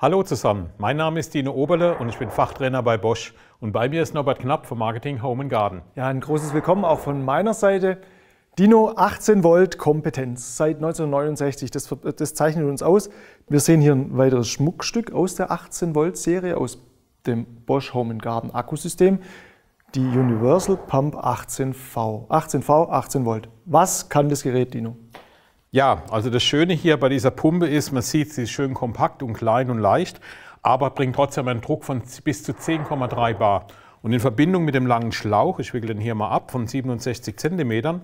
Hallo zusammen, mein Name ist Dino Oberle und ich bin Fachtrainer bei Bosch. Und bei mir ist Norbert Knapp vom Marketing Home Garden. Ja, ein großes Willkommen auch von meiner Seite. Dino 18 Volt Kompetenz seit 1969, das, das zeichnet uns aus. Wir sehen hier ein weiteres Schmuckstück aus der 18 Volt Serie aus dem Bosch Home Garden Akkusystem, die Universal Pump 18V. 18V, 18 Volt. Was kann das Gerät, Dino? Ja, also das Schöne hier bei dieser Pumpe ist, man sieht, sie ist schön kompakt und klein und leicht, aber bringt trotzdem einen Druck von bis zu 10,3 Bar. Und in Verbindung mit dem langen Schlauch, ich wickel den hier mal ab, von 67 cm,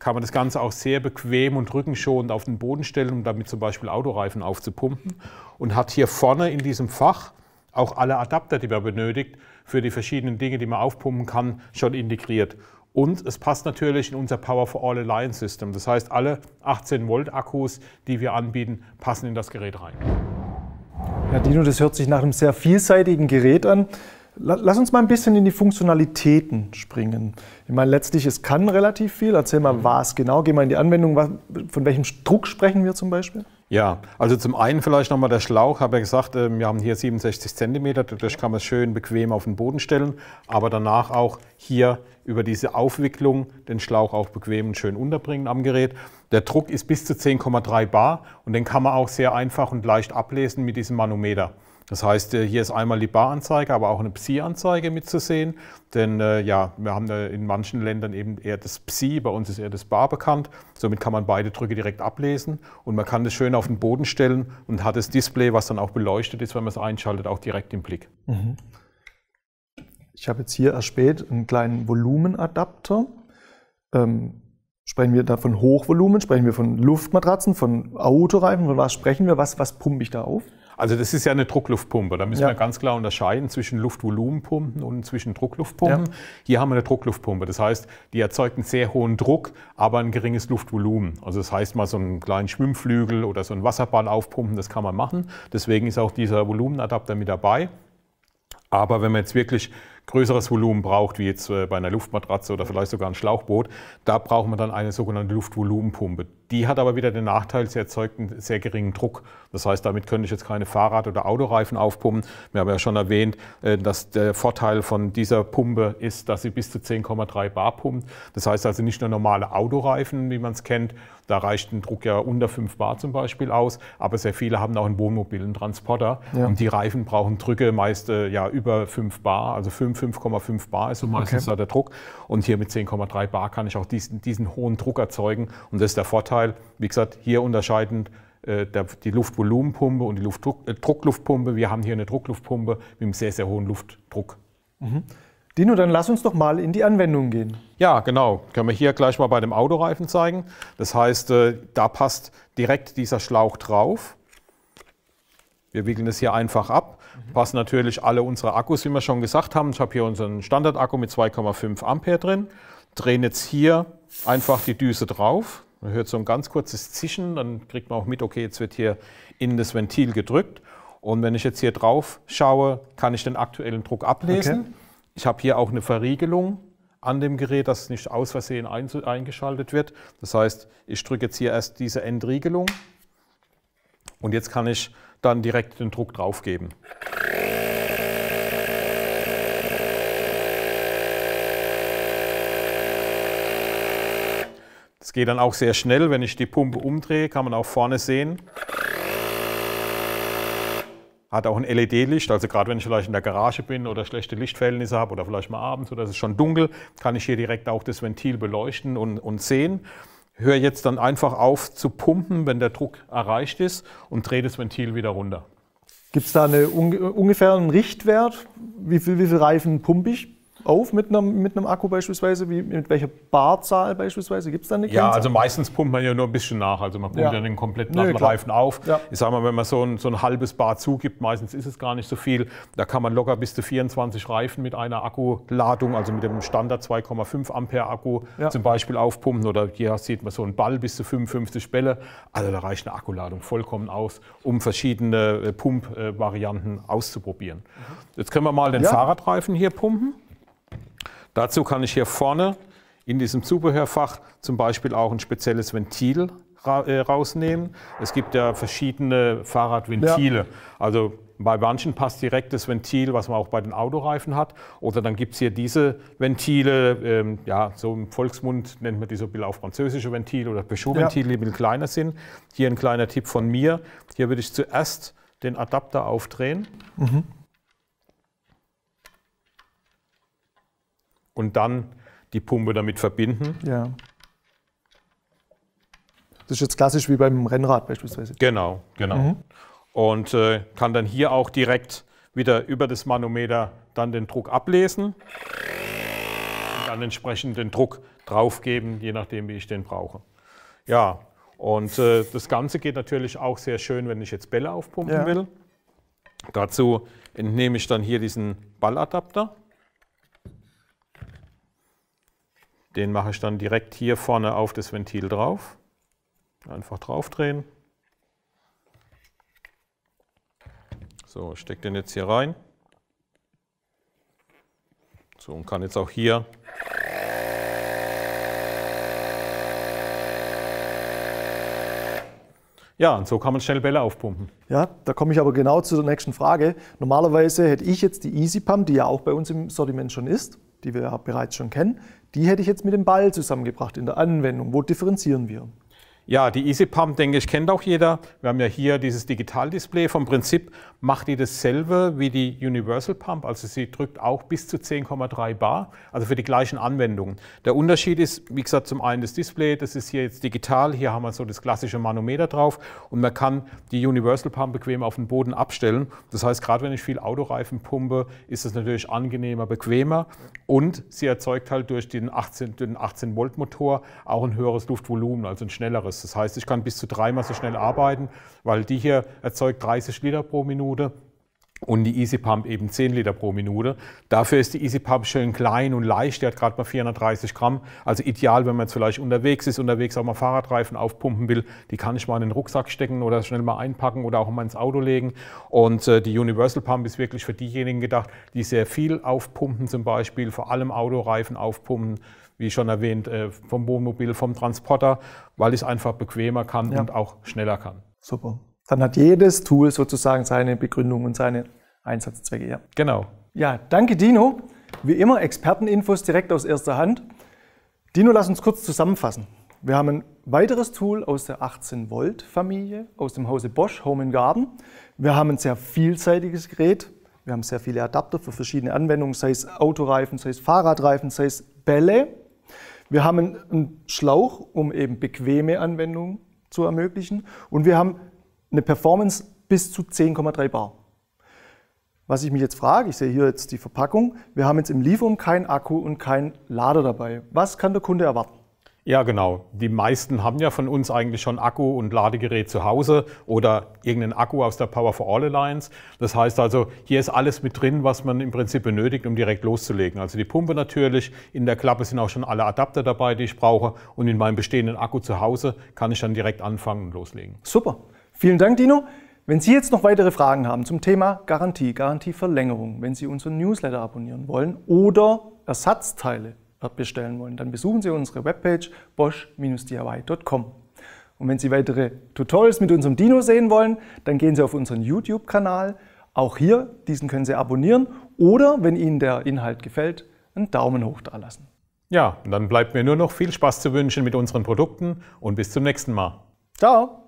kann man das Ganze auch sehr bequem und rückenschonend auf den Boden stellen, um damit zum Beispiel Autoreifen aufzupumpen. Und hat hier vorne in diesem Fach auch alle Adapter, die man benötigt, für die verschiedenen Dinge, die man aufpumpen kann, schon integriert. Und es passt natürlich in unser Power for All Alliance System. Das heißt, alle 18 Volt Akkus, die wir anbieten, passen in das Gerät rein. Ja, Dino, das hört sich nach einem sehr vielseitigen Gerät an. Lass uns mal ein bisschen in die Funktionalitäten springen. Ich meine, letztlich, es kann relativ viel. Erzähl mal, mhm. was genau. Geh mal in die Anwendung. Von welchem Druck sprechen wir zum Beispiel? Ja, also zum einen vielleicht nochmal der Schlauch, habe ja gesagt, ähm, wir haben hier 67 cm, dadurch kann man es schön bequem auf den Boden stellen, aber danach auch hier über diese Aufwicklung den Schlauch auch bequem und schön unterbringen am Gerät. Der Druck ist bis zu 10,3 Bar und den kann man auch sehr einfach und leicht ablesen mit diesem Manometer. Das heißt, äh, hier ist einmal die Baranzeige, aber auch eine Psi-Anzeige mitzusehen. Denn äh, ja, wir haben äh, in manchen Ländern eben eher das Psi, bei uns ist eher das Bar bekannt. Somit kann man beide Drücke direkt ablesen und man kann das schön auf den Boden stellen und hat das Display, was dann auch beleuchtet ist, wenn man es einschaltet, auch direkt im Blick. Mhm. Ich habe jetzt hier erspäht einen kleinen Volumenadapter. Ähm, sprechen wir da von Hochvolumen? Sprechen wir von Luftmatratzen, von Autoreifen? Von was sprechen wir? Was, was pumpe ich da auf? Also das ist ja eine Druckluftpumpe. Da müssen ja. wir ganz klar unterscheiden zwischen Luftvolumenpumpen und zwischen Druckluftpumpen. Ja. Hier haben wir eine Druckluftpumpe. Das heißt, die erzeugt einen sehr hohen Druck, aber ein geringes Luftvolumen. Also das heißt mal so einen kleinen Schwimmflügel oder so einen Wasserball aufpumpen, das kann man machen. Deswegen ist auch dieser Volumenadapter mit dabei. Aber wenn man jetzt wirklich größeres Volumen braucht, wie jetzt äh, bei einer Luftmatratze oder vielleicht sogar ein Schlauchboot, da braucht man dann eine sogenannte Luftvolumenpumpe. Die hat aber wieder den Nachteil, sie erzeugt einen sehr geringen Druck. Das heißt, damit könnte ich jetzt keine Fahrrad- oder Autoreifen aufpumpen. Wir haben ja schon erwähnt, äh, dass der Vorteil von dieser Pumpe ist, dass sie bis zu 10,3 Bar pumpt. Das heißt also nicht nur normale Autoreifen, wie man es kennt. Da reicht ein Druck ja unter 5 Bar zum Beispiel aus. Aber sehr viele haben auch ein Wohnmobil, einen Transporter. Ja. Und die Reifen brauchen Drücke meist äh, ja, über 5 Bar. Also 5,5 Bar ist so meistens okay. da der Druck. Und hier mit 10,3 Bar kann ich auch diesen, diesen hohen Druck erzeugen. Und das ist der Vorteil Vorteil, wie gesagt, hier unterscheiden äh, die Luftvolumenpumpe und die Luftdruck, äh, Druckluftpumpe. Wir haben hier eine Druckluftpumpe mit einem sehr, sehr hohen Luftdruck. Mhm. Dino, dann lass uns doch mal in die Anwendung gehen. Ja, genau. Können wir hier gleich mal bei dem Autoreifen zeigen. Das heißt, äh, da passt direkt dieser Schlauch drauf. Wir wickeln es hier einfach ab. Mhm. Passen natürlich alle unsere Akkus, wie wir schon gesagt haben. Ich habe hier unseren Standardakku mit 2,5 Ampere drin. Drehen jetzt hier einfach die Düse drauf. Man hört so ein ganz kurzes Zischen, dann kriegt man auch mit, okay, jetzt wird hier in das Ventil gedrückt. Und wenn ich jetzt hier drauf schaue, kann ich den aktuellen Druck ablesen. Okay. Ich habe hier auch eine Verriegelung an dem Gerät, dass es nicht aus Versehen eingeschaltet wird. Das heißt, ich drücke jetzt hier erst diese Endriegelung und jetzt kann ich dann direkt den Druck draufgeben. geht dann auch sehr schnell. Wenn ich die Pumpe umdrehe, kann man auch vorne sehen. Hat auch ein LED-Licht, also gerade wenn ich vielleicht in der Garage bin oder schlechte Lichtverhältnisse habe oder vielleicht mal abends oder es ist schon dunkel, kann ich hier direkt auch das Ventil beleuchten und, und sehen. Höre jetzt dann einfach auf zu pumpen, wenn der Druck erreicht ist und drehe das Ventil wieder runter. Gibt es da eine, ungefähr einen Richtwert, wie viel, wie viel Reifen pumpe ich? auf mit einem, mit einem Akku beispielsweise? Wie, mit welcher Barzahl beispielsweise? Gibt es da eine Kennzahl? Ja, also meistens pumpt man ja nur ein bisschen nach. Also man pumpt ja, ja den kompletten Nö, Reifen auf. Ja. Ich sage mal, wenn man so ein, so ein halbes Bar zugibt, meistens ist es gar nicht so viel. Da kann man locker bis zu 24 Reifen mit einer Akkuladung, also mit dem Standard 2,5 Ampere Akku ja. zum Beispiel aufpumpen. Oder hier sieht man so einen Ball bis zu 55 Bälle. Also da reicht eine Akkuladung vollkommen aus, um verschiedene äh, Pumpvarianten äh, auszuprobieren. Mhm. Jetzt können wir mal den Fahrradreifen hier pumpen. Dazu kann ich hier vorne in diesem Zubehörfach zum Beispiel auch ein spezielles Ventil äh, rausnehmen. Es gibt ja verschiedene Fahrradventile. Ja. Also bei manchen passt direkt das Ventil, was man auch bei den Autoreifen hat. Oder dann gibt es hier diese Ventile, ähm, ja, so im Volksmund nennt man die so ein bisschen auch französische Ventile oder Peugeot-Ventile, die ein bisschen kleiner sind. Hier ein kleiner Tipp von mir. Hier würde ich zuerst den Adapter aufdrehen. Mhm. und dann die Pumpe damit verbinden. Ja. Das ist jetzt klassisch wie beim Rennrad beispielsweise. Genau, genau. Mhm. Und äh, kann dann hier auch direkt wieder über das Manometer dann den Druck ablesen und dann entsprechend den Druck draufgeben, je nachdem, wie ich den brauche. Ja, und äh, das Ganze geht natürlich auch sehr schön, wenn ich jetzt Bälle aufpumpen ja. will. Dazu entnehme ich dann hier diesen Balladapter Den mache ich dann direkt hier vorne auf das Ventil drauf. Einfach draufdrehen. So, ich stecke den jetzt hier rein. So, und kann jetzt auch hier Ja, und so kann man schnell Bälle aufpumpen. Ja, da komme ich aber genau zu der nächsten Frage. Normalerweise hätte ich jetzt die Easy Pump, die ja auch bei uns im Sortiment schon ist die wir ja bereits schon kennen, die hätte ich jetzt mit dem Ball zusammengebracht in der Anwendung. Wo differenzieren wir? Ja, die Easy Pump, denke ich, kennt auch jeder. Wir haben ja hier dieses Digital-Display. Vom Prinzip macht die dasselbe wie die Universal Pump. Also sie drückt auch bis zu 10,3 Bar, also für die gleichen Anwendungen. Der Unterschied ist, wie gesagt, zum einen das Display, das ist hier jetzt digital. Hier haben wir so das klassische Manometer drauf und man kann die Universal Pump bequem auf den Boden abstellen. Das heißt, gerade wenn ich viel Autoreifen pumpe, ist das natürlich angenehmer, bequemer und sie erzeugt halt durch den 18-Volt-Motor 18 auch ein höheres Luftvolumen, also ein schnelleres anderes. Das heißt, ich kann bis zu dreimal so schnell arbeiten, weil die hier erzeugt 30 Liter pro Minute und die Easy Pump eben 10 Liter pro Minute. Dafür ist die Easy Pump schön klein und leicht, die hat gerade mal 430 Gramm. Also ideal, wenn man jetzt vielleicht unterwegs ist, unterwegs auch mal Fahrradreifen aufpumpen will, die kann ich mal in den Rucksack stecken oder schnell mal einpacken oder auch mal ins Auto legen. Und äh, die Universal Pump ist wirklich für diejenigen gedacht, die sehr viel aufpumpen zum Beispiel, vor allem Autoreifen aufpumpen, wie schon erwähnt, äh, vom Wohnmobil, vom Transporter, weil ich es einfach bequemer kann ja. und auch schneller kann. Super. Dann hat jedes Tool sozusagen seine Begründung und seine Einsatzzwecke. Ja. Genau. Ja, danke Dino. Wie immer Experteninfos direkt aus erster Hand. Dino, lass uns kurz zusammenfassen. Wir haben ein weiteres Tool aus der 18-Volt-Familie, aus dem Hause Bosch Home Garden. Wir haben ein sehr vielseitiges Gerät. Wir haben sehr viele Adapter für verschiedene Anwendungen, sei es Autoreifen, sei es Fahrradreifen, sei es Bälle. Wir haben einen Schlauch, um eben bequeme Anwendungen zu ermöglichen. Und wir haben eine Performance bis zu 10,3 Bar. Was ich mich jetzt frage, ich sehe hier jetzt die Verpackung, wir haben jetzt im Lieferum keinen Akku und keinen Lader dabei. Was kann der Kunde erwarten? Ja, genau. Die meisten haben ja von uns eigentlich schon Akku und Ladegerät zu Hause oder irgendeinen Akku aus der Power for All Alliance. Das heißt also, hier ist alles mit drin, was man im Prinzip benötigt, um direkt loszulegen. Also die Pumpe natürlich, in der Klappe sind auch schon alle Adapter dabei, die ich brauche und in meinem bestehenden Akku zu Hause kann ich dann direkt anfangen und loslegen. Super. Vielen Dank, Dino. Wenn Sie jetzt noch weitere Fragen haben zum Thema Garantie, Garantieverlängerung, wenn Sie unseren Newsletter abonnieren wollen oder Ersatzteile bestellen wollen, dann besuchen Sie unsere Webpage bosch-diy.com. Und wenn Sie weitere Tutorials mit unserem Dino sehen wollen, dann gehen Sie auf unseren YouTube-Kanal. Auch hier, diesen können Sie abonnieren oder, wenn Ihnen der Inhalt gefällt, einen Daumen hoch da lassen. Ja, dann bleibt mir nur noch viel Spaß zu wünschen mit unseren Produkten und bis zum nächsten Mal. Ciao!